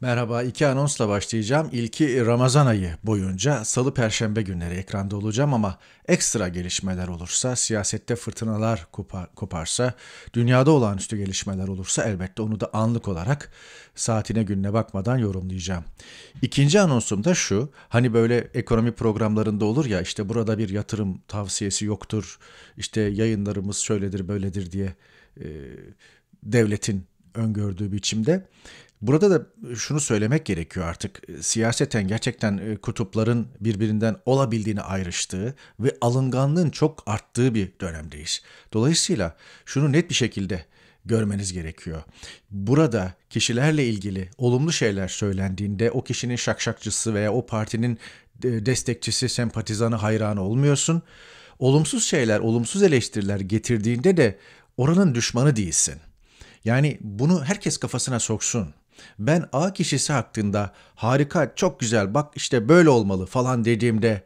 Merhaba, iki anonsla başlayacağım. İlki Ramazan ayı boyunca salı perşembe günleri ekranda olacağım ama ekstra gelişmeler olursa, siyasette fırtınalar kopar, koparsa, dünyada olağanüstü gelişmeler olursa elbette onu da anlık olarak saatine gününe bakmadan yorumlayacağım. İkinci anonsum da şu, hani böyle ekonomi programlarında olur ya işte burada bir yatırım tavsiyesi yoktur, işte yayınlarımız şöyledir böyledir diye e, devletin öngördüğü biçimde Burada da şunu söylemek gerekiyor artık. Siyaseten gerçekten e, kutupların birbirinden olabildiğini ayrıştığı ve alınganlığın çok arttığı bir dönemdeyiz. Dolayısıyla şunu net bir şekilde görmeniz gerekiyor. Burada kişilerle ilgili olumlu şeyler söylendiğinde o kişinin şakşakçısı veya o partinin e, destekçisi, sempatizanı, hayranı olmuyorsun. Olumsuz şeyler, olumsuz eleştiriler getirdiğinde de oranın düşmanı değilsin. Yani bunu herkes kafasına soksun ben A kişisi hakkında harika, çok güzel, bak işte böyle olmalı falan dediğimde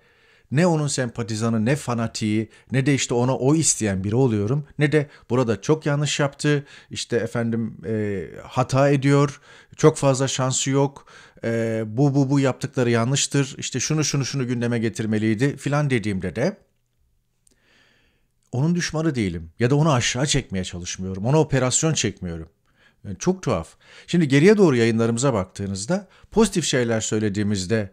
ne onun sempatizanı ne fanatiği ne de işte ona o isteyen biri oluyorum ne de burada çok yanlış yaptı işte efendim e, hata ediyor çok fazla şansı yok e, bu bu bu yaptıkları yanlıştır işte şunu şunu şunu gündeme getirmeliydi filan dediğimde de onun düşmanı değilim ya da onu aşağı çekmeye çalışmıyorum ona operasyon çekmiyorum yani e, çok tuhaf. Şimdi geriye doğru yayınlarımıza baktığınızda pozitif şeyler söylediğimizde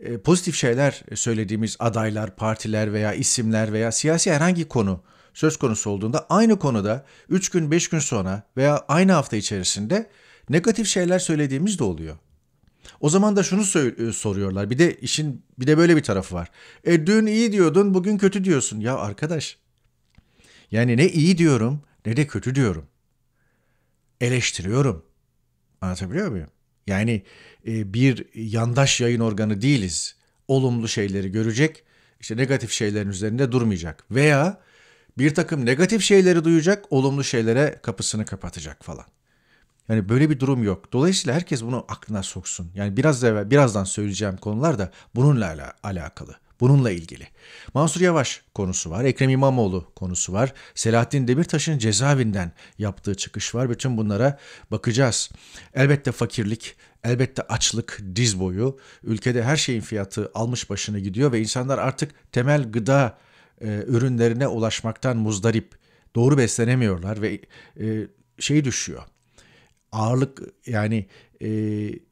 e, pozitif şeyler söylediğimiz adaylar, partiler veya isimler veya siyasi herhangi konu söz konusu olduğunda aynı konuda 3 gün 5 gün sonra veya aynı hafta içerisinde negatif şeyler söylediğimiz de oluyor. O zaman da şunu e, soruyorlar. Bir de işin bir de böyle bir tarafı var. E dün iyi diyordun, bugün kötü diyorsun. Ya arkadaş. Yani ne iyi diyorum ne de kötü diyorum eleştiriyorum. Anlatabiliyor muyum? Yani e, bir yandaş yayın organı değiliz. Olumlu şeyleri görecek, işte negatif şeylerin üzerinde durmayacak. Veya bir takım negatif şeyleri duyacak, olumlu şeylere kapısını kapatacak falan. Yani böyle bir durum yok. Dolayısıyla herkes bunu aklına soksun. Yani biraz evvel, birazdan söyleyeceğim konular da bununla alakalı bununla ilgili. Mansur Yavaş konusu var, Ekrem İmamoğlu konusu var, Selahattin Demirtaş'ın cezaevinden yaptığı çıkış var. Bütün bunlara bakacağız. Elbette fakirlik, elbette açlık, diz boyu. Ülkede her şeyin fiyatı almış başını gidiyor ve insanlar artık temel gıda e, ürünlerine ulaşmaktan muzdarip. Doğru beslenemiyorlar ve e, şey düşüyor. Ağırlık yani e,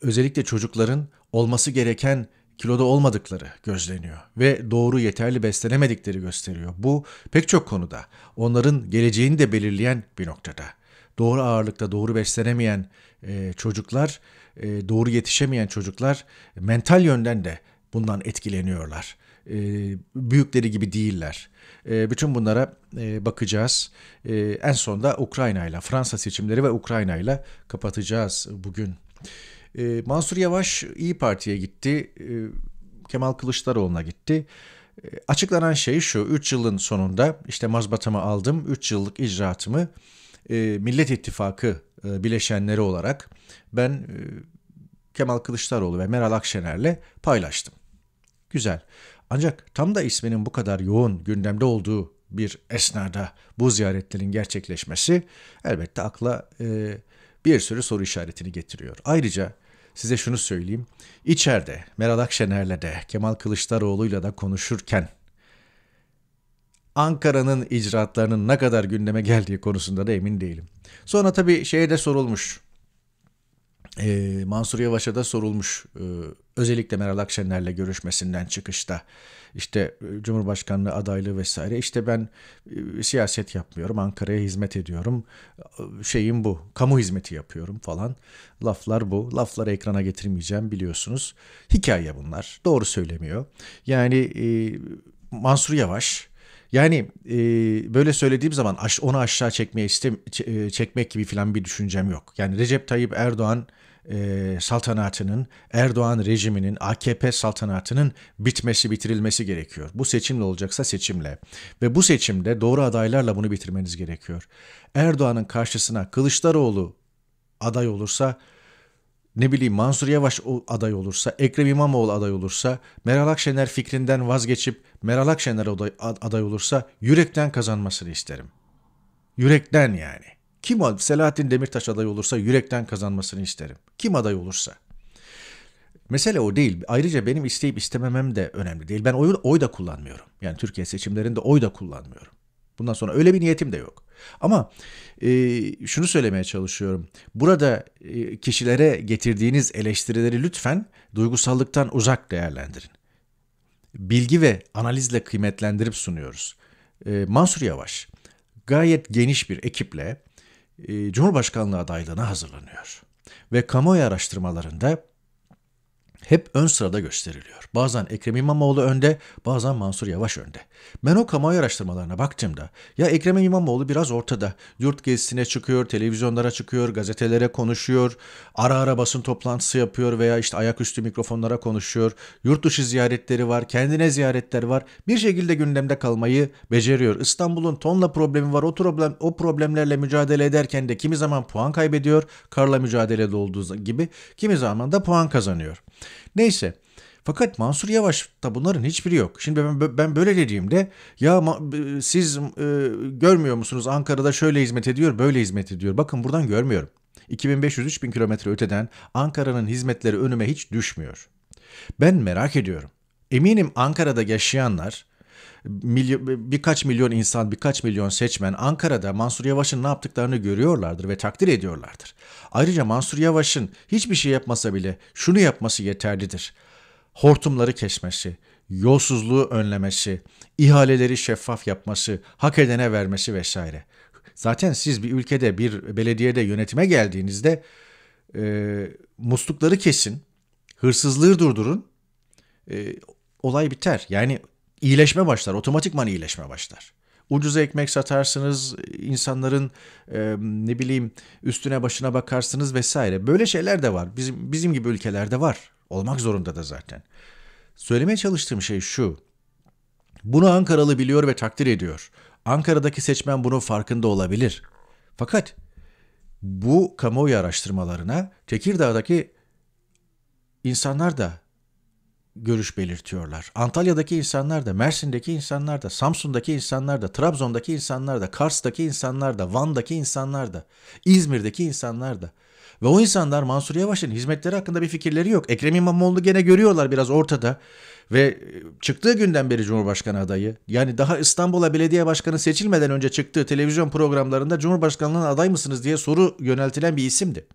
özellikle çocukların olması gereken kiloda olmadıkları gözleniyor ve doğru yeterli beslenemedikleri gösteriyor. Bu pek çok konuda onların geleceğini de belirleyen bir noktada. Doğru ağırlıkta doğru beslenemeyen e, çocuklar, e, doğru yetişemeyen çocuklar mental yönden de bundan etkileniyorlar. E, büyükleri gibi değiller. E, bütün bunlara e, bakacağız. E, en sonda Ukrayna ile Fransa seçimleri ve Ukrayna ile kapatacağız bugün. E, Mansur Yavaş İyi Parti'ye gitti. E, Kemal Kılıçdaroğlu'na gitti. E, açıklanan şey şu. 3 yılın sonunda işte mazbatamı aldım. 3 yıllık icraatımı e, Millet İttifakı e, bileşenleri olarak ben e, Kemal Kılıçdaroğlu ve Meral Akşener'le paylaştım. Güzel. Ancak tam da isminin bu kadar yoğun gündemde olduğu bir esnada bu ziyaretlerin gerçekleşmesi elbette akla e, bir sürü soru işaretini getiriyor. Ayrıca size şunu söyleyeyim. İçeride Meral Akşener'le de Kemal Kılıçdaroğlu'yla da konuşurken Ankara'nın icraatlarının ne kadar gündeme geldiği konusunda da emin değilim. Sonra tabii şeye de sorulmuş. Ee, Mansur Yavaş'a da sorulmuş. Ee, özellikle Meral Akşener'le görüşmesinden çıkışta işte e, Cumhurbaşkanlığı adaylığı vesaire. İşte ben e, siyaset yapmıyorum, Ankara'ya hizmet ediyorum. E, şeyim bu, kamu hizmeti yapıyorum falan. Laflar bu. Lafları ekrana getirmeyeceğim biliyorsunuz. Hikaye bunlar. Doğru söylemiyor. Yani Mansur Yavaş yani e, böyle söylediğim zaman aş, onu aşağı çekmeye istem, çekmek gibi filan bir düşüncem yok. Yani Recep Tayyip Erdoğan e, saltanatının, Erdoğan rejiminin, AKP saltanatının bitmesi, bitirilmesi gerekiyor. Bu seçimle olacaksa seçimle. Ve bu seçimde doğru adaylarla bunu bitirmeniz gerekiyor. Erdoğan'ın karşısına Kılıçdaroğlu aday olursa, ne bileyim Mansur Yavaş aday olursa, Ekrem İmamoğlu aday olursa, Meral Akşener fikrinden vazgeçip Meral Akşener aday olursa yürekten kazanmasını isterim. Yürekten yani. Kim Selahattin Demirtaş aday olursa yürekten kazanmasını isterim. Kim aday olursa. Mesele o değil. Ayrıca benim isteyip istememem de önemli değil. Ben oy, oy da kullanmıyorum. Yani Türkiye seçimlerinde oy da kullanmıyorum. Bundan sonra öyle bir niyetim de yok. Ama e, şunu söylemeye çalışıyorum. Burada e, kişilere getirdiğiniz eleştirileri lütfen duygusallıktan uzak değerlendirin. Bilgi ve analizle kıymetlendirip sunuyoruz. E, Mansur Yavaş gayet geniş bir ekiple ee, Cumhurbaşkanlığı adaylığına hazırlanıyor. Ve kamuoyu araştırmalarında hep ön sırada gösteriliyor. Bazen Ekrem İmamoğlu önde, bazen Mansur Yavaş önde. Ben o kamuoyu araştırmalarına baktığımda ya Ekrem İmamoğlu biraz ortada. Yurt gezisine çıkıyor, televizyonlara çıkıyor, gazetelere konuşuyor, ara ara basın toplantısı yapıyor veya işte ayaküstü mikrofonlara konuşuyor. Yurt dışı ziyaretleri var, kendine ziyaretler var. Bir şekilde gündemde kalmayı beceriyor. İstanbul'un tonla problemi var. O problem o problemlerle mücadele ederken de kimi zaman puan kaybediyor, karla mücadelede olduğu gibi kimi zaman da puan kazanıyor. Neyse. Fakat Mansur Yavaş'ta bunların hiçbiri yok. Şimdi ben, ben böyle dediğimde ya e, siz e, görmüyor musunuz Ankara'da şöyle hizmet ediyor böyle hizmet ediyor. Bakın buradan görmüyorum. 2500-3000 kilometre öteden Ankara'nın hizmetleri önüme hiç düşmüyor. Ben merak ediyorum. Eminim Ankara'da yaşayanlar milyon, birkaç milyon insan, birkaç milyon seçmen Ankara'da Mansur Yavaş'ın ne yaptıklarını görüyorlardır ve takdir ediyorlardır. Ayrıca Mansur Yavaş'ın hiçbir şey yapmasa bile şunu yapması yeterlidir. Hortumları kesmesi, yolsuzluğu önlemesi, ihaleleri şeffaf yapması, hak edene vermesi vesaire. Zaten siz bir ülkede bir belediyede yönetime geldiğinizde e, muslukları kesin, hırsızlığı durdurun, e, olay biter. Yani iyileşme başlar, otomatikman iyileşme başlar. Ucuz ekmek satarsınız, insanların e, ne bileyim üstüne başına bakarsınız vesaire. Böyle şeyler de var. Bizim bizim gibi ülkelerde var. Olmak zorunda da zaten. Söylemeye çalıştığım şey şu. Bunu Ankaralı biliyor ve takdir ediyor. Ankara'daki seçmen bunun farkında olabilir. Fakat bu kamuoyu araştırmalarına Tekirdağ'daki insanlar da görüş belirtiyorlar. Antalya'daki insanlar da, Mersin'deki insanlar da, Samsun'daki insanlar da, Trabzon'daki insanlar da, Kars'taki insanlar da, Van'daki insanlar da, İzmir'deki insanlar da. Ve o insanlar Mansur Yavaş'ın hizmetleri hakkında bir fikirleri yok. Ekrem İmamoğlu gene görüyorlar biraz ortada. Ve e, çıktığı günden beri Cumhurbaşkanı adayı. Yani daha İstanbul'a belediye başkanı seçilmeden önce çıktığı televizyon programlarında Cumhurbaşkanlığına aday mısınız diye soru yöneltilen bir isimdi.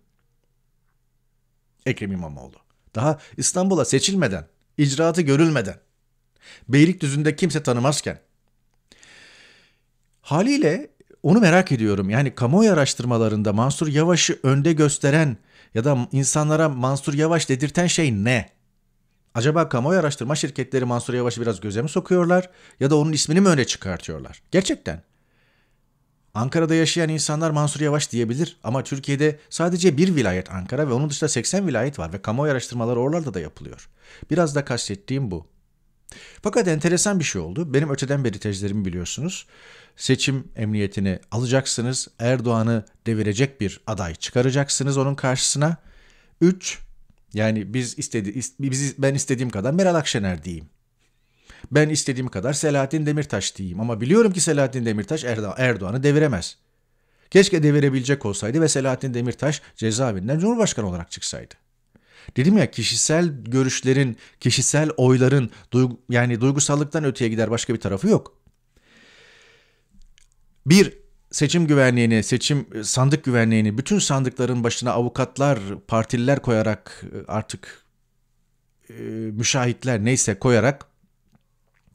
Ekrem İmamoğlu. Daha İstanbul'a seçilmeden icraatı görülmeden, Beylikdüzü'nde kimse tanımazken. Haliyle onu merak ediyorum. Yani kamuoyu araştırmalarında Mansur Yavaş'ı önde gösteren ya da insanlara Mansur Yavaş dedirten şey ne? Acaba kamuoyu araştırma şirketleri Mansur Yavaş'ı biraz göze mi sokuyorlar ya da onun ismini mi öne çıkartıyorlar? Gerçekten. Ankara'da yaşayan insanlar Mansur Yavaş diyebilir ama Türkiye'de sadece bir vilayet Ankara ve onun dışında 80 vilayet var ve kamuoyu araştırmaları oralarda da yapılıyor. Biraz da kastettiğim bu. Fakat enteresan bir şey oldu. Benim öteden beri tezlerimi biliyorsunuz. Seçim emniyetini alacaksınız. Erdoğan'ı devirecek bir aday çıkaracaksınız onun karşısına. 3 yani biz istedi, biz, ben istediğim kadar Meral Akşener diyeyim. Ben istediğim kadar Selahattin Demirtaş diyeyim ama biliyorum ki Selahattin Demirtaş Erdo Erdoğan'ı deviremez. Keşke devirebilecek olsaydı ve Selahattin Demirtaş cezaevinden Cumhurbaşkanı olarak çıksaydı. Dedim ya kişisel görüşlerin, kişisel oyların duygu, yani duygusallıktan öteye gider başka bir tarafı yok. Bir seçim güvenliğini, seçim sandık güvenliğini bütün sandıkların başına avukatlar, partililer koyarak e, artık e, müşahitler neyse koyarak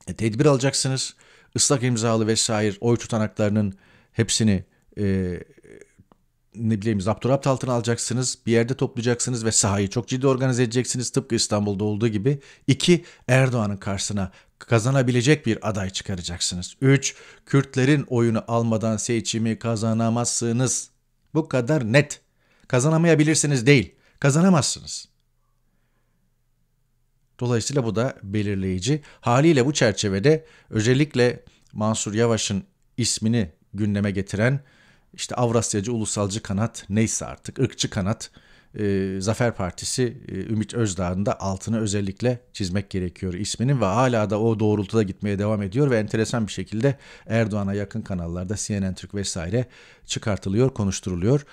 e, tedbir alacaksınız. Islak imzalı vesaire oy tutanaklarının hepsini e, ne bileyim zapturapt altına alacaksınız. Bir yerde toplayacaksınız ve sahayı çok ciddi organize edeceksiniz. Tıpkı İstanbul'da olduğu gibi. İki, Erdoğan'ın karşısına kazanabilecek bir aday çıkaracaksınız. Üç, Kürtlerin oyunu almadan seçimi kazanamazsınız. Bu kadar net. Kazanamayabilirsiniz değil, kazanamazsınız. Dolayısıyla bu da belirleyici. Haliyle bu çerçevede özellikle Mansur Yavaş'ın ismini gündeme getiren işte Avrasyacı ulusalcı kanat neyse artık ırkçı kanat e, Zafer Partisi e, Ümit Özdağ'ın da altını özellikle çizmek gerekiyor isminin ve hala da o doğrultuda gitmeye devam ediyor ve enteresan bir şekilde Erdoğan'a yakın kanallarda CNN Türk vesaire çıkartılıyor, konuşturuluyor.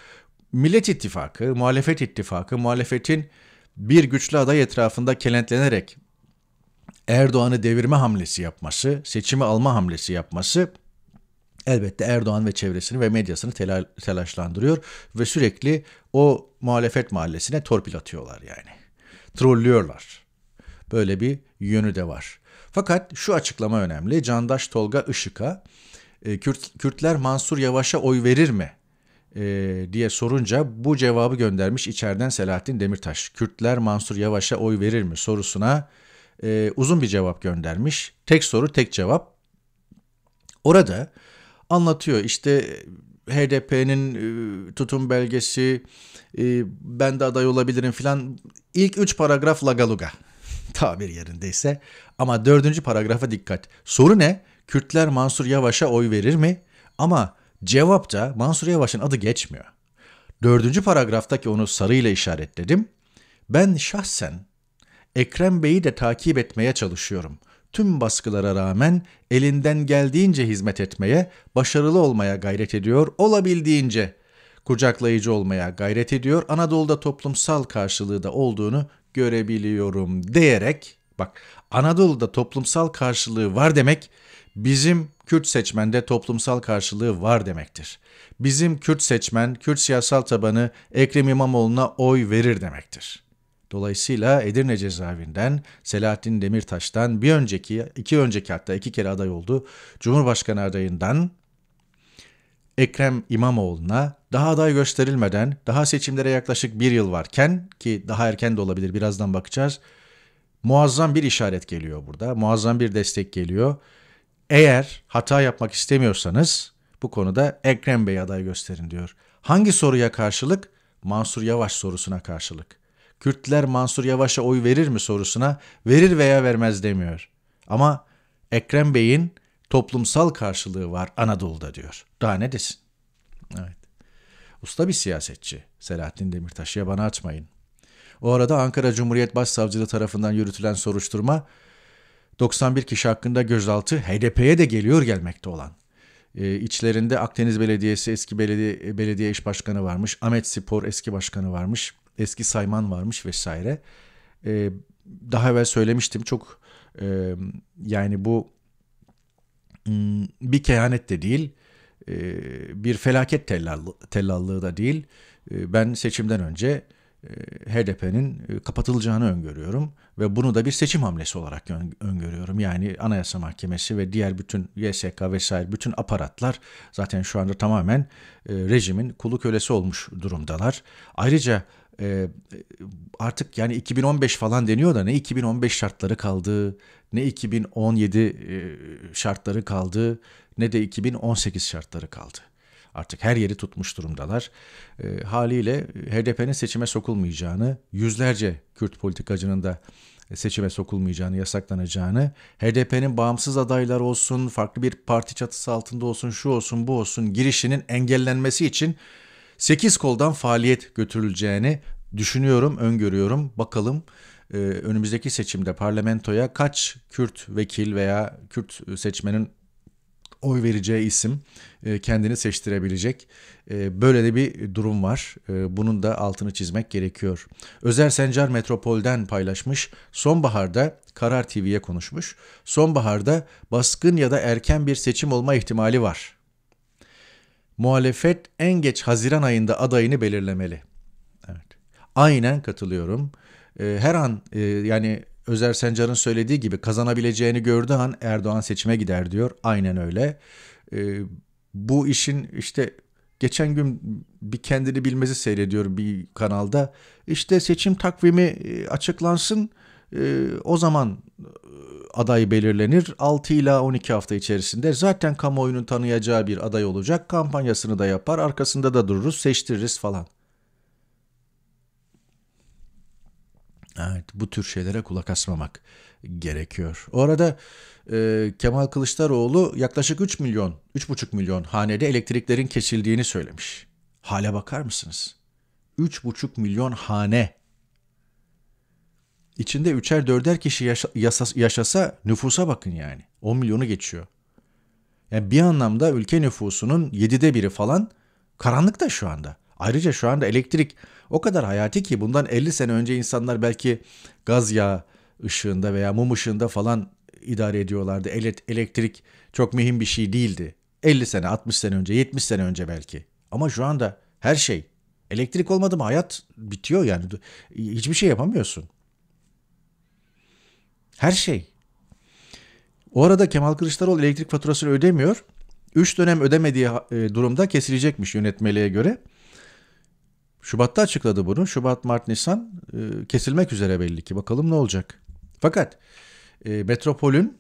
Millet İttifakı, Muhalefet İttifakı, muhalefetin bir güçlü aday etrafında kelentlenerek Erdoğan'ı devirme hamlesi yapması, seçimi alma hamlesi yapması elbette Erdoğan ve çevresini ve medyasını telaşlandırıyor ve sürekli o muhalefet mahallesine torpil atıyorlar yani. Trollüyorlar. Böyle bir yönü de var. Fakat şu açıklama önemli. Candaş Tolga Işık'a e, Kürt, Kürtler Mansur Yavaş'a oy verir mi e, diye sorunca bu cevabı göndermiş içeriden Selahattin Demirtaş. Kürtler Mansur Yavaş'a oy verir mi sorusuna e, uzun bir cevap göndermiş. Tek soru tek cevap. Orada anlatıyor işte HDP'nin e, tutum belgesi, e, ben de aday olabilirim filan. İlk üç paragraf lagaluga tabir yerindeyse. Ama dördüncü paragrafa dikkat. Soru ne? Kürtler Mansur Yavaş'a oy verir mi? Ama Cevapta Mansur Yavaş'ın adı geçmiyor. Dördüncü paragraftaki onu sarıyla işaretledim. Ben şahsen Ekrem Bey'i de takip etmeye çalışıyorum. Tüm baskılara rağmen elinden geldiğince hizmet etmeye, başarılı olmaya gayret ediyor, olabildiğince kucaklayıcı olmaya gayret ediyor. Anadolu'da toplumsal karşılığı da olduğunu görebiliyorum diyerek bak Anadolu'da toplumsal karşılığı var demek bizim Kürt seçmende toplumsal karşılığı var demektir. Bizim Kürt seçmen, Kürt siyasal tabanı Ekrem İmamoğlu'na oy verir demektir. Dolayısıyla Edirne cezaevinden Selahattin Demirtaş'tan bir önceki, iki önceki hatta iki kere aday oldu. Cumhurbaşkanı adayından Ekrem İmamoğlu'na daha aday gösterilmeden, daha seçimlere yaklaşık bir yıl varken ki daha erken de olabilir birazdan bakacağız. Muazzam bir işaret geliyor burada, muazzam bir destek geliyor. Eğer hata yapmak istemiyorsanız bu konuda Ekrem Bey aday gösterin diyor. Hangi soruya karşılık? Mansur Yavaş sorusuna karşılık. Kürtler Mansur Yavaş'a oy verir mi sorusuna verir veya vermez demiyor. Ama Ekrem Bey'in toplumsal karşılığı var Anadolu'da diyor. Daha ne desin? Evet. Usta bir siyasetçi Selahattin Demirtaş'ya bana açmayın. O arada Ankara Cumhuriyet Başsavcılığı tarafından yürütülen soruşturma 91 kişi hakkında gözaltı HDP'ye de geliyor gelmekte olan. E, içlerinde Akdeniz Belediyesi eski belediye, belediye iş başkanı varmış. Ahmet Spor eski başkanı varmış. Eski Sayman varmış vesaire. E, daha evvel söylemiştim çok e, yani bu hmm, bir kehanet de değil e, bir felaket tellallığı da değil. Ee, ben seçimden önce e, HDP'nin e, kapatılacağını öngörüyorum ve bunu da bir seçim hamlesi olarak öngörüyorum. Yani Anayasa Mahkemesi ve diğer bütün YSK vesaire bütün aparatlar zaten şu anda tamamen e, rejimin kulu kölesi olmuş durumdalar. Ayrıca artık yani 2015 falan deniyor da ne 2015 şartları kaldı, ne 2017 şartları kaldı, ne de 2018 şartları kaldı artık her yeri tutmuş durumdalar. Ee, e, haliyle HDP'nin seçime sokulmayacağını, yüzlerce Kürt politikacının da seçime sokulmayacağını, yasaklanacağını, HDP'nin bağımsız adaylar olsun, farklı bir parti çatısı altında olsun, şu olsun, bu olsun girişinin engellenmesi için 8 koldan faaliyet götürüleceğini düşünüyorum, öngörüyorum. Bakalım e, önümüzdeki seçimde parlamentoya kaç Kürt vekil veya Kürt seçmenin oy vereceği isim e, kendini seçtirebilecek. E, böyle de bir durum var. E, bunun da altını çizmek gerekiyor. Özer Sencar Metropol'den paylaşmış. Sonbaharda Karar TV'ye konuşmuş. Sonbaharda baskın ya da erken bir seçim olma ihtimali var. Muhalefet en geç Haziran ayında adayını belirlemeli. Evet. Aynen katılıyorum. Her an yani Özer Sencar'ın söylediği gibi kazanabileceğini gördüğü an Erdoğan seçime gider diyor. Aynen öyle. E, bu işin işte geçen gün bir kendini bilmezi seyrediyorum bir kanalda. İşte seçim takvimi e, açıklansın e, o zaman e, aday belirlenir. 6 ila 12 hafta içerisinde zaten kamuoyunun tanıyacağı bir aday olacak. Kampanyasını da yapar arkasında da dururuz seçtiririz falan. Evet, bu tür şeylere kulak asmamak gerekiyor. O arada e, Kemal Kılıçdaroğlu yaklaşık 3 milyon, 3,5 milyon hanede elektriklerin kesildiğini söylemiş. Hale bakar mısınız? 3,5 milyon hane. İçinde üçer dörder kişi yaşa, yaşasa, nüfusa bakın yani. 10 milyonu geçiyor. Yani bir anlamda ülke nüfusunun 7'de biri falan karanlıkta şu anda. Ayrıca şu anda elektrik o kadar hayati ki bundan 50 sene önce insanlar belki gaz yağı ışığında veya mum ışığında falan idare ediyorlardı. Elektrik çok mühim bir şey değildi. 50 sene, 60 sene önce, 70 sene önce belki. Ama şu anda her şey elektrik olmadı mı hayat bitiyor yani. Hiçbir şey yapamıyorsun. Her şey. O arada Kemal Kılıçdaroğlu elektrik faturasını ödemiyor. 3 dönem ödemediği e, durumda kesilecekmiş yönetmeliğe göre. Şubat'ta açıkladı bunu. Şubat, Mart, Nisan e, kesilmek üzere belli ki. Bakalım ne olacak. Fakat e, Metropol'ün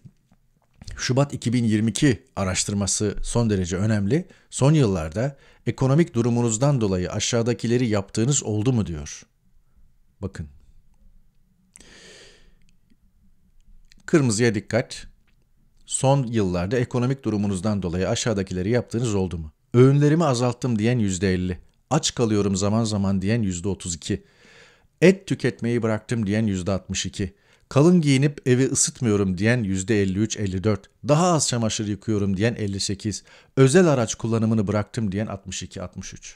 Şubat 2022 araştırması son derece önemli. Son yıllarda ekonomik durumunuzdan dolayı aşağıdakileri yaptığınız oldu mu diyor. Bakın. Kırmızıya dikkat. Son yıllarda ekonomik durumunuzdan dolayı aşağıdakileri yaptığınız oldu mu? Öğünlerimi azalttım diyen %50 aç kalıyorum zaman zaman diyen %32, et tüketmeyi bıraktım diyen %62, kalın giyinip evi ısıtmıyorum diyen %53-54, daha az çamaşır yıkıyorum diyen 58, özel araç kullanımını bıraktım diyen 62-63.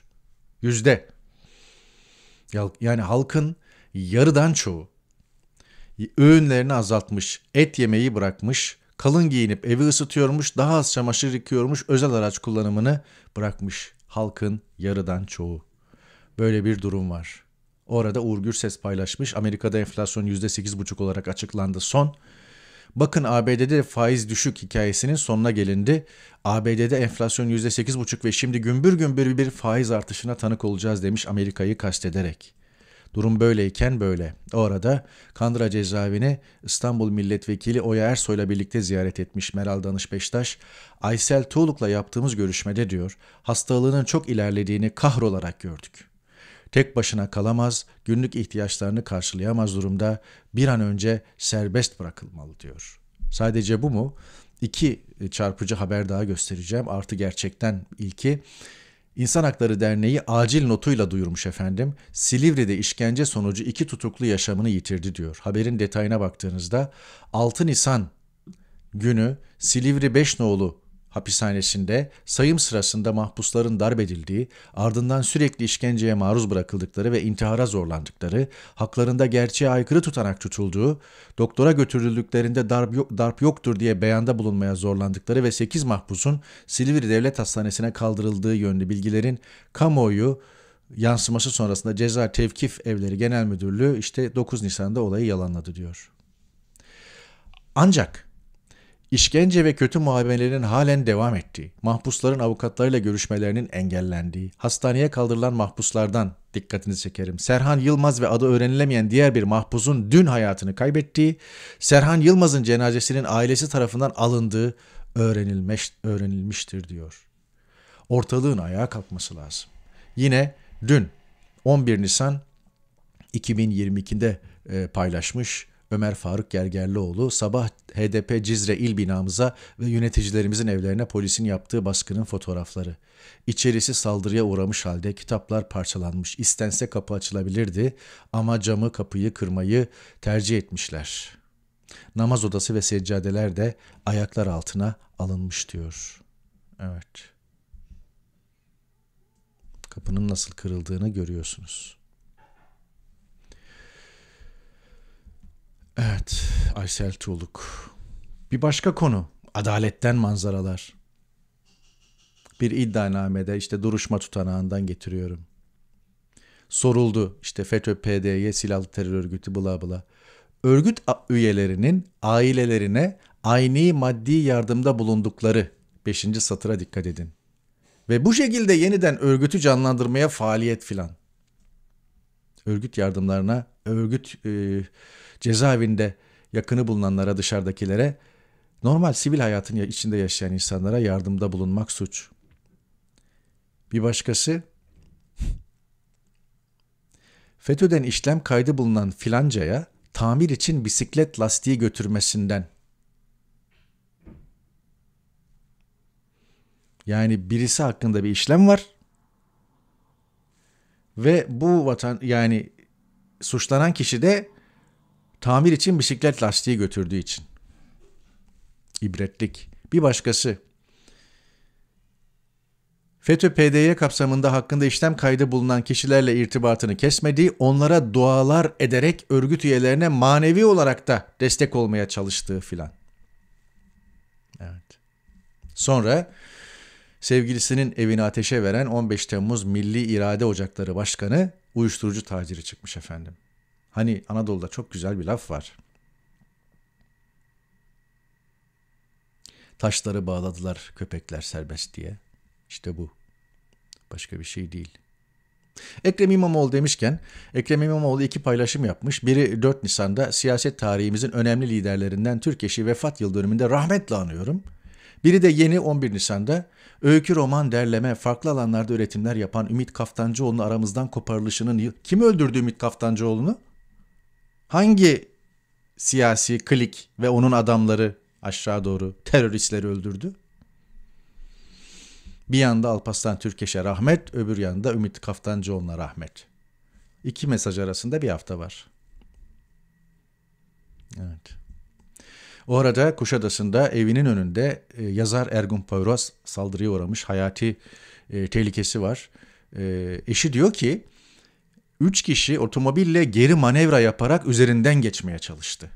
Yüzde. Yani halkın yarıdan çoğu öğünlerini azaltmış, et yemeyi bırakmış, kalın giyinip evi ısıtıyormuş, daha az çamaşır yıkıyormuş, özel araç kullanımını bırakmış halkın yarıdan çoğu. Böyle bir durum var. Orada Uğur Gürses paylaşmış. Amerika'da enflasyon %8,5 olarak açıklandı son. Bakın ABD'de faiz düşük hikayesinin sonuna gelindi. ABD'de enflasyon %8,5 ve şimdi gümbür gümbür bir faiz artışına tanık olacağız demiş Amerika'yı kastederek. Durum böyleyken böyle. O arada Kandıra cezaevini İstanbul Milletvekili Oya Ersoy'la birlikte ziyaret etmiş Meral Danış Beştaş, Aysel Tuğluk'la yaptığımız görüşmede diyor, hastalığının çok ilerlediğini kahrolarak gördük. Tek başına kalamaz, günlük ihtiyaçlarını karşılayamaz durumda bir an önce serbest bırakılmalı diyor. Sadece bu mu? İki çarpıcı haber daha göstereceğim. Artı gerçekten ilki İnsan Hakları Derneği acil notuyla duyurmuş efendim. Silivri'de işkence sonucu iki tutuklu yaşamını yitirdi diyor. Haberin detayına baktığınızda 6 Nisan günü Silivri Beşnoğlu hapishanesinde sayım sırasında mahpusların darbedildiği, ardından sürekli işkenceye maruz bırakıldıkları ve intihara zorlandıkları, haklarında gerçeğe aykırı tutanak tutulduğu, doktora götürüldüklerinde darp, yok, darp yoktur diye beyanda bulunmaya zorlandıkları ve 8 mahpusun Silivri Devlet Hastanesi'ne kaldırıldığı yönlü bilgilerin kamuoyu yansıması sonrasında Ceza Tevkif Evleri Genel Müdürlüğü işte 9 Nisan'da olayı yalanladı diyor. Ancak İşkence ve kötü muamelelerin halen devam ettiği, mahpusların avukatlarıyla görüşmelerinin engellendiği, hastaneye kaldırılan mahpuslardan dikkatinizi çekerim. Serhan Yılmaz ve adı öğrenilemeyen diğer bir mahpusun dün hayatını kaybettiği, Serhan Yılmaz'ın cenazesinin ailesi tarafından alındığı öğrenilmiş, öğrenilmiştir diyor. Ortalığın ayağa kalkması lazım. Yine dün 11 Nisan 2022'de e, paylaşmış Ömer Faruk Gergerlioğlu sabah HDP Cizre il binamıza ve yöneticilerimizin evlerine polisin yaptığı baskının fotoğrafları. İçerisi saldırıya uğramış halde kitaplar parçalanmış. İstense kapı açılabilirdi ama camı kapıyı kırmayı tercih etmişler. Namaz odası ve seccadeler de ayaklar altına alınmış diyor. Evet. Kapının nasıl kırıldığını görüyorsunuz. Evet, Aysel Tuğluk. Bir başka konu, adaletten manzaralar. Bir iddianamede işte duruşma tutanağından getiriyorum. Soruldu işte FETÖ, PDY, silahlı terör örgütü bla bla. Örgüt üyelerinin ailelerine aynı maddi yardımda bulundukları 5. satıra dikkat edin. Ve bu şekilde yeniden örgütü canlandırmaya faaliyet filan örgüt yardımlarına, örgüt e, cezaevinde yakını bulunanlara, dışarıdakilere, normal sivil hayatın içinde yaşayan insanlara yardımda bulunmak suç. Bir başkası, FETÖ'den işlem kaydı bulunan filancaya tamir için bisiklet lastiği götürmesinden. Yani birisi hakkında bir işlem var ve bu vatan yani suçlanan kişi de tamir için bisiklet lastiği götürdüğü için. İbretlik. Bir başkası. FETÖ PDY kapsamında hakkında işlem kaydı bulunan kişilerle irtibatını kesmediği, onlara dualar ederek örgüt üyelerine manevi olarak da destek olmaya çalıştığı filan. Evet. Sonra sevgilisinin evini ateşe veren 15 Temmuz Milli İrade Ocakları Başkanı uyuşturucu taciri çıkmış efendim. Hani Anadolu'da çok güzel bir laf var. Taşları bağladılar köpekler serbest diye. İşte bu. Başka bir şey değil. Ekrem İmamoğlu demişken Ekrem İmamoğlu iki paylaşım yapmış. Biri 4 Nisan'da siyaset tarihimizin önemli liderlerinden Türk eşi vefat yıl dönümünde rahmetle anıyorum. Biri de yeni 11 Nisan'da Öykü, roman, derleme, farklı alanlarda üretimler yapan Ümit Kaftancıoğlu'nun aramızdan koparılışının... Kim öldürdü Ümit Kaftancıoğlu'nu? Hangi siyasi klik ve onun adamları aşağı doğru teröristleri öldürdü? Bir yanda Alpaslan Türkeş'e rahmet, öbür yanda Ümit Kaftancıoğlu'na rahmet. İki mesaj arasında bir hafta var. Evet. O arada Kuşadası'nda evinin önünde e, yazar Ergun Poyraz saldırıya uğramış. Hayati e, tehlikesi var. E, eşi diyor ki üç kişi otomobille geri manevra yaparak üzerinden geçmeye çalıştı.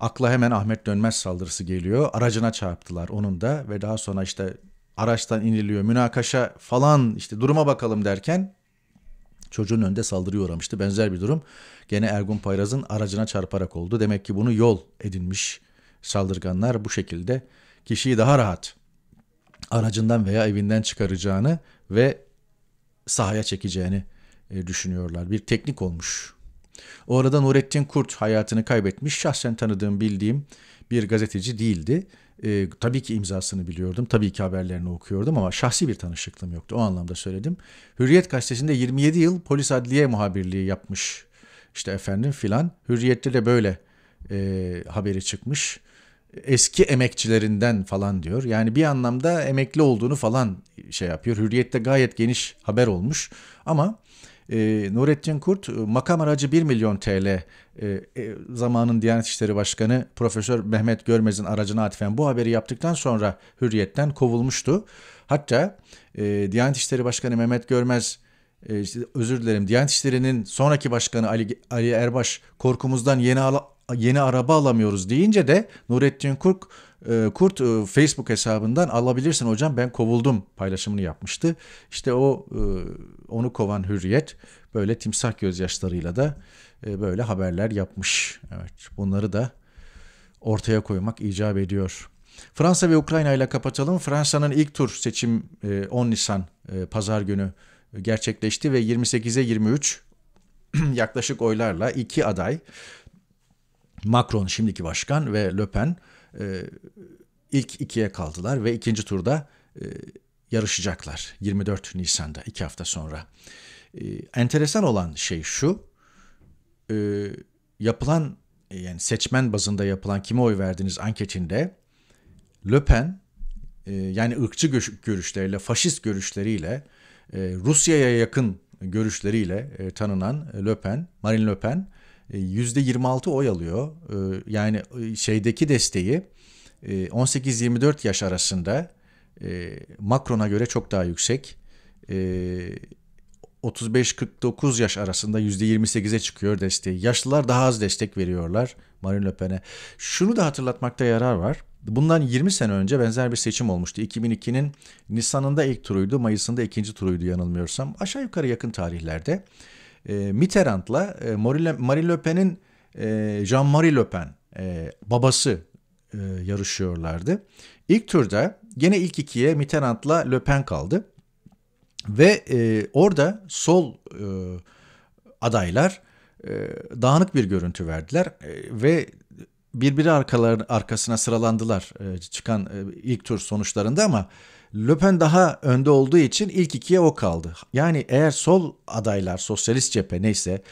Akla hemen Ahmet Dönmez saldırısı geliyor. Aracına çarptılar onun da ve daha sonra işte araçtan iniliyor. Münakaşa falan işte duruma bakalım derken çocuğun önünde saldırıya uğramıştı. Benzer bir durum gene Ergun Payraz'ın aracına çarparak oldu. Demek ki bunu yol edinmiş Saldırganlar bu şekilde kişiyi daha rahat aracından veya evinden çıkaracağını ve sahaya çekeceğini e, düşünüyorlar. Bir teknik olmuş. O arada Nurettin Kurt hayatını kaybetmiş. Şahsen tanıdığım, bildiğim bir gazeteci değildi. E, tabii ki imzasını biliyordum, tabii ki haberlerini okuyordum ama şahsi bir tanışıklığım yoktu. O anlamda söyledim. Hürriyet gazetesinde 27 yıl polis adliye muhabirliği yapmış. İşte efendim filan. Hürriyette de böyle e, haberi çıkmış eski emekçilerinden falan diyor. Yani bir anlamda emekli olduğunu falan şey yapıyor. Hürriyet'te gayet geniş haber olmuş ama e, Nurettin Kurt e, makam aracı 1 milyon TL e, e, zamanın Diyanet İşleri Başkanı Profesör Mehmet Görmez'in aracına atfen bu haberi yaptıktan sonra hürriyetten kovulmuştu. Hatta e, Diyanet İşleri Başkanı Mehmet Görmez e, özür dilerim Diyanet İşleri'nin sonraki başkanı Ali, Ali Erbaş korkumuzdan yeni al yeni araba alamıyoruz deyince de Nurettin Kurk e, Kurt e, Facebook hesabından alabilirsin hocam ben kovuldum paylaşımını yapmıştı. İşte o e, onu kovan Hürriyet böyle timsah gözyaşlarıyla da böyle haberler yapmış. Evet bunları da ortaya koymak icap ediyor. Fransa ve Ukrayna ile kapatalım. Fransa'nın ilk tur seçim 10 Nisan pazar günü gerçekleşti ve 28'e 23 yaklaşık oylarla iki aday Macron şimdiki başkan ve Le Pen e, ilk ikiye kaldılar ve ikinci turda e, yarışacaklar 24 Nisan'da iki hafta sonra. E, enteresan olan şey şu e, yapılan e, yani seçmen bazında yapılan kime oy verdiniz anketinde Le Pen e, yani ırkçı görüşleriyle, faşist görüşleriyle, e, Rusya'ya yakın görüşleriyle e, tanınan Le Pen, Marine Le Pen %26 e, oy alıyor. E, yani e, şeydeki desteği 18-24 yaş arasında Macron'a göre çok daha yüksek. 35-49 yaş arasında %28'e çıkıyor desteği. Yaşlılar daha az destek veriyorlar Marine Le Pen'e. Şunu da hatırlatmakta yarar var. Bundan 20 sene önce benzer bir seçim olmuştu. 2002'nin Nisan'ında ilk turuydu, Mayıs'ında ikinci turuydu yanılmıyorsam. Aşağı yukarı yakın tarihlerde e, Mitterrand'la e, Marie Le Pen'in e, Jean-Marie Le Pen e, babası e, yarışıyorlardı. İlk turda gene ilk ikiye Mitterrand'la Le Pen kaldı. Ve e, orada sol e, adaylar e, dağınık bir görüntü verdiler e, ve birbiri arkaların arkasına sıralandılar e, çıkan e, ilk tur sonuçlarında ama Le daha önde olduğu için ilk ikiye o kaldı. Yani eğer sol adaylar, sosyalist cephe neyse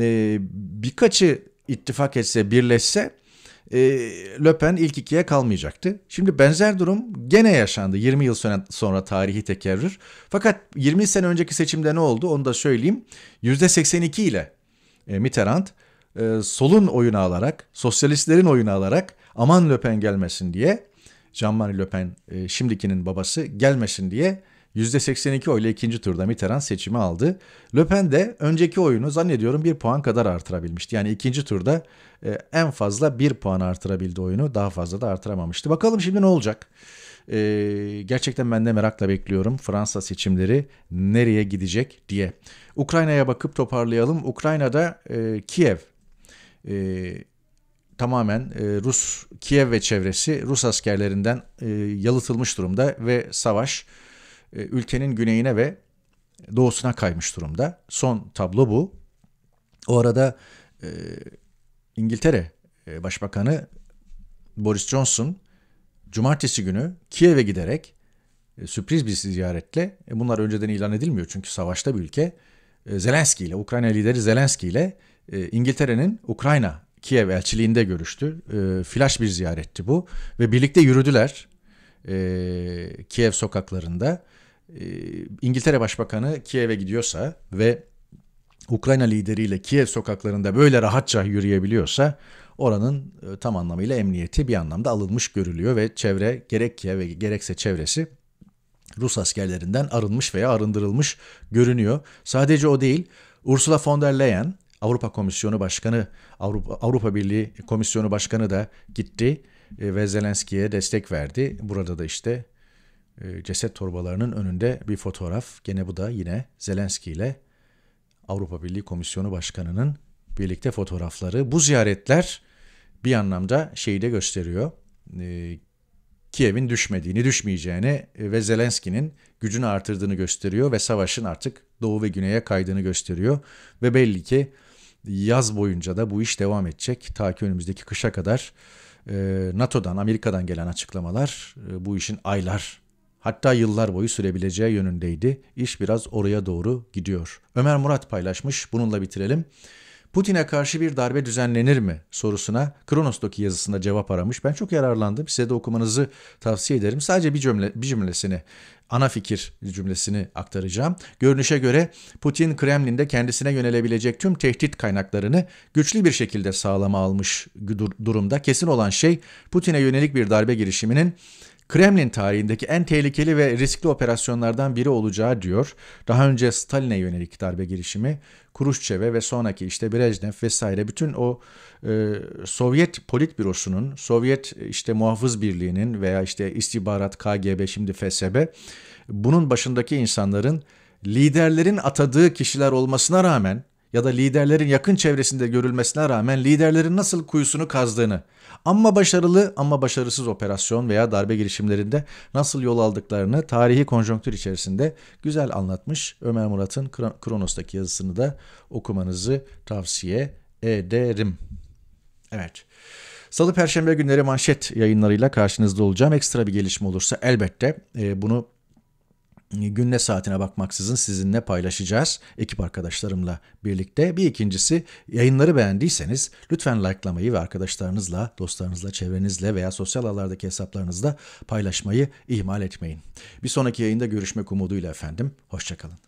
e, birkaçı ittifak etse, birleşse e, Le ilk ikiye kalmayacaktı. Şimdi benzer durum gene yaşandı 20 yıl sonra, sonra tarihi tekerrür. Fakat 20 sene önceki seçimde ne oldu onu da söyleyeyim. %82 ile e, Mitterrand e, solun oyunu alarak, sosyalistlerin oyunu alarak aman Le Pen gelmesin diye, Jean-Marie Le Pen e, şimdikinin babası gelmesin diye %82 oyla ikinci turda Mitterrand seçimi aldı. Le Pen de önceki oyunu zannediyorum bir puan kadar artırabilmişti. Yani ikinci turda e, en fazla bir puan artırabildi oyunu. Daha fazla da artıramamıştı. Bakalım şimdi ne olacak? E, gerçekten ben de merakla bekliyorum Fransa seçimleri nereye gidecek diye. Ukrayna'ya bakıp toparlayalım. Ukrayna'da e, Kiev e, tamamen e, Rus Kiev ve çevresi Rus askerlerinden e, yalıtılmış durumda ve savaş e, ülkenin güneyine ve doğusuna kaymış durumda. Son tablo bu. O arada e, İngiltere e, Başbakanı Boris Johnson cumartesi günü Kiev'e giderek e, sürpriz bir ziyaretle e, bunlar önceden ilan edilmiyor çünkü savaşta bir ülke e, Zelenski ile Ukrayna lideri Zelenski ile ee, İngiltere'nin Ukrayna Kiev elçiliğinde görüştü. E, flash bir ziyaretti bu ve birlikte yürüdüler ee, Kiev sokaklarında. İngiltere Başbakanı Kiev'e gidiyorsa ve Ukrayna lideriyle Kiev sokaklarında böyle rahatça yürüyebiliyorsa oranın e, tam anlamıyla emniyeti bir anlamda alınmış görülüyor ve çevre gerek Kiev ve gerekse çevresi Rus askerlerinden arınmış veya arındırılmış görünüyor. Sadece o değil. Ursula von der Leyen Avrupa Komisyonu Başkanı, Avrupa, Avrupa Birliği Komisyonu Başkanı da gitti e, ve Zelenski'ye destek verdi. Burada da işte e, ceset torbalarının önünde bir fotoğraf. Gene bu da yine Zelenski ile Avrupa Birliği Komisyonu Başkanı'nın birlikte fotoğrafları. Bu ziyaretler bir anlamda şeyi de gösteriyor. E, Kiev'in düşmediğini, düşmeyeceğini ve Zelenski'nin gücünü artırdığını gösteriyor ve savaşın artık doğu ve güneye kaydığını gösteriyor ve belli ki Yaz boyunca da bu iş devam edecek. Ta ki önümüzdeki kışa kadar e, NATO'dan, Amerika'dan gelen açıklamalar e, bu işin aylar hatta yıllar boyu sürebileceği yönündeydi. İş biraz oraya doğru gidiyor. Ömer Murat paylaşmış. Bununla bitirelim. Putin'e karşı bir darbe düzenlenir mi sorusuna Kronos'taki yazısında cevap aramış. Ben çok yararlandım. Size de okumanızı tavsiye ederim. Sadece bir cümle bir cümlesini ana fikir cümlesini aktaracağım. Görünüşe göre Putin Kremlin'de kendisine yönelebilecek tüm tehdit kaynaklarını güçlü bir şekilde sağlama almış durumda. Kesin olan şey Putin'e yönelik bir darbe girişiminin Kremlin tarihindeki en tehlikeli ve riskli operasyonlardan biri olacağı diyor. Daha önce Stalin'e yönelik darbe girişimi, Kuruşçev'e ve sonraki işte Brejnev vesaire bütün o e, Sovyet politbürosunun, Sovyet işte muhafız birliğinin veya işte istihbarat KGB şimdi FSB bunun başındaki insanların liderlerin atadığı kişiler olmasına rağmen ya da liderlerin yakın çevresinde görülmesine rağmen liderlerin nasıl kuyusunu kazdığını, ama başarılı ama başarısız operasyon veya darbe girişimlerinde nasıl yol aldıklarını tarihi konjonktür içerisinde güzel anlatmış Ömer Murat'ın Kronos'taki yazısını da okumanızı tavsiye ederim. Evet. Salı perşembe günleri manşet yayınlarıyla karşınızda olacağım. Ekstra bir gelişme olursa elbette e, bunu günle saatine bakmaksızın sizinle paylaşacağız ekip arkadaşlarımla birlikte. Bir ikincisi yayınları beğendiyseniz lütfen likelamayı ve arkadaşlarınızla, dostlarınızla, çevrenizle veya sosyal ağlardaki hesaplarınızda paylaşmayı ihmal etmeyin. Bir sonraki yayında görüşmek umuduyla efendim. Hoşçakalın.